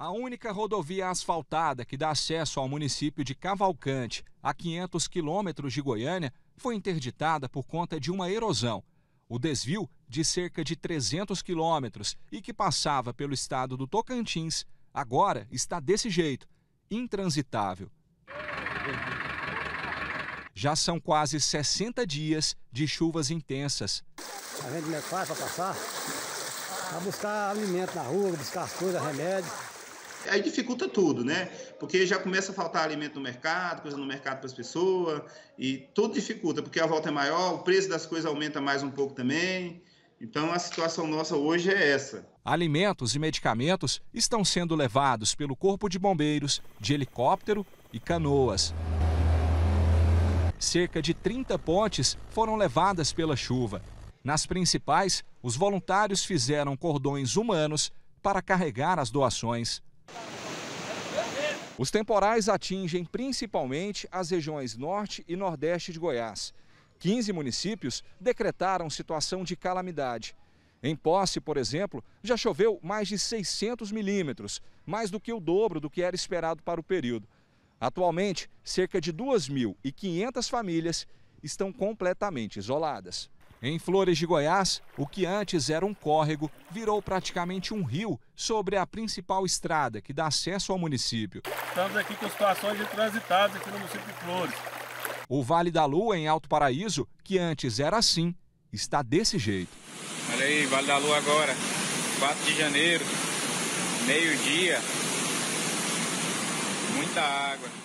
A única rodovia asfaltada que dá acesso ao município de Cavalcante, a 500 quilômetros de Goiânia, foi interditada por conta de uma erosão. O desvio de cerca de 300 quilômetros e que passava pelo estado do Tocantins, agora está desse jeito, intransitável. Já são quase 60 dias de chuvas intensas. A gente não é fácil para passar, para buscar alimento na rua, buscar as coisas, remédio. Aí dificulta tudo, né? Porque já começa a faltar alimento no mercado, coisa no mercado para as pessoas, e tudo dificulta, porque a volta é maior, o preço das coisas aumenta mais um pouco também. Então a situação nossa hoje é essa. Alimentos e medicamentos estão sendo levados pelo Corpo de Bombeiros, de helicóptero e canoas. Cerca de 30 pontes foram levadas pela chuva. Nas principais, os voluntários fizeram cordões humanos para carregar as doações. Os temporais atingem principalmente as regiões norte e nordeste de Goiás. 15 municípios decretaram situação de calamidade. Em posse, por exemplo, já choveu mais de 600 milímetros, mais do que o dobro do que era esperado para o período. Atualmente, cerca de 2.500 famílias estão completamente isoladas. Em Flores de Goiás, o que antes era um córrego virou praticamente um rio sobre a principal estrada que dá acesso ao município. Estamos aqui com situações de transitados aqui no município de Flores. O Vale da Lua, em Alto Paraíso, que antes era assim, está desse jeito. Olha aí, Vale da Lua agora, 4 de janeiro, meio-dia, muita água.